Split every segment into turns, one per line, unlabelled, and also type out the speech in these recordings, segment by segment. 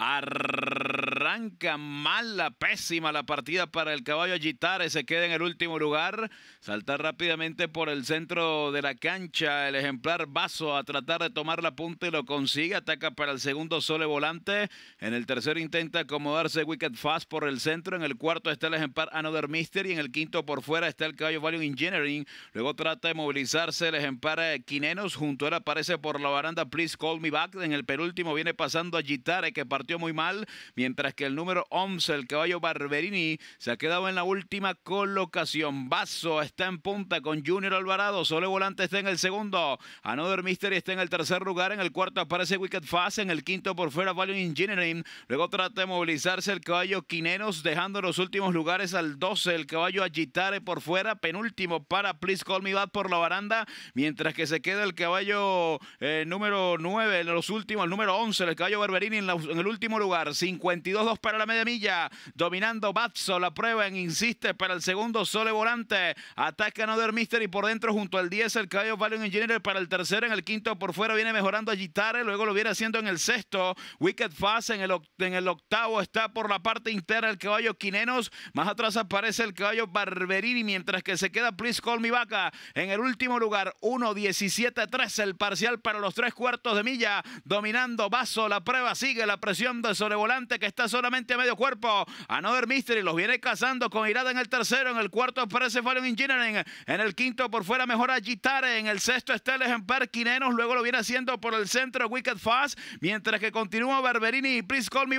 Ar... Arranca mala, pésima la partida para el caballo Gitare. Se queda en el último lugar. Salta rápidamente por el centro de la cancha. El ejemplar Vaso a tratar de tomar la punta y lo consigue. Ataca para el segundo Sole Volante. En el tercero intenta acomodarse Wicked Fast por el centro. En el cuarto está el ejemplar Another y En el quinto por fuera está el caballo Value Engineering. Luego trata de movilizarse el ejemplar eh, Quinenos. Junto a él aparece por la baranda Please Call Me Back. En el penúltimo viene pasando a Gitare que partió muy mal. Mientras que el número 11, el caballo Barberini, se ha quedado en la última colocación. Vaso está en punta con Junior Alvarado. Solo Volante está en el segundo. Another Mystery está en el tercer lugar. En el cuarto aparece Wicked Fast. En el quinto por fuera Value Engineering. Luego trata de movilizarse el caballo Quineros, dejando los últimos lugares al 12. El caballo Agitare por fuera. Penúltimo para Please Call Me Bad por la baranda. Mientras que se queda el caballo eh, número 9 en los últimos, el número 11, el caballo Barberini en, en el último lugar. 52 para la media milla. Dominando Batso la prueba en insiste para el segundo Sole Volante. Ataca Another y por dentro junto al 10 el Caballo Valiant Engineer para el tercero. En el quinto por fuera viene mejorando a Gitare. Luego lo viene haciendo en el sexto. Wicked Fast en el, en el octavo está por la parte interna el caballo Quinenos. Más atrás aparece el caballo Barberini mientras que se queda Please Call Me Vaca. En el último lugar 1-17-13 el parcial para los tres cuartos de milla. Dominando Vaso la prueba. Sigue la presión de Sole Volante que está sobre solamente a medio cuerpo. a Another Mystery los viene cazando con Irada en el tercero. En el cuarto aparece Fallen Engineering. En el quinto por fuera mejor a En el sexto está el ejemplar Quinenos. Luego lo viene haciendo por el centro Wicked Fast. Mientras que continúa Berberini y Please Call Me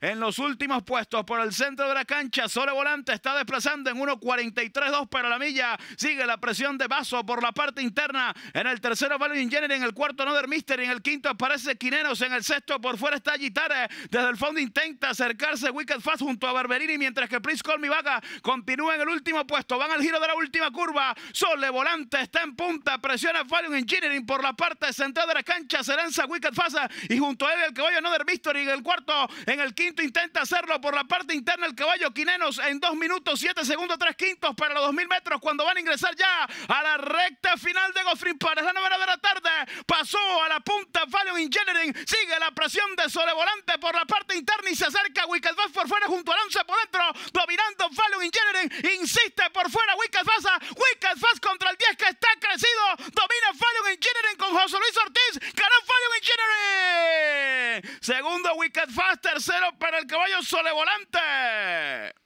en los últimos puestos por el centro de la cancha. Sole Volante está desplazando en 1.43.2 para la milla. Sigue la presión de Vaso por la parte interna. En el tercero Fallen Engineering. En el cuarto Another Mystery. En el quinto aparece Quinenos. En el sexto por fuera está Gitare. Desde el fondo intenta acercarse Wicked Fast junto a Barberini, mientras que Please Call Me Vaga continúa en el último puesto. Van al giro de la última curva. Sole Volante está en punta, presiona en Engineering por la parte central de la cancha. Se lanza Wicked Fast y junto a él el caballo Another Mystery en el cuarto. En el quinto intenta hacerlo por la parte interna el caballo Quinenos en dos minutos siete segundos tres quintos para los 2000 metros cuando van a ingresar ya a la recta final de Gofrin para La novena de la tarde pasó a la punta Fallon Engineering, sigue la presión de Volante por la parte interna y se acerca Wicked Fast por fuera junto al 11 por dentro, dominando Fallon Engineering, insiste por fuera Wicked Fast, ah, Wicked Fast contra el 10 que está crecido, domina in Engineering con José Luis Ortiz, ganó Fallon Engineering, segundo Wicked Fast, tercero para el caballo Solevolante.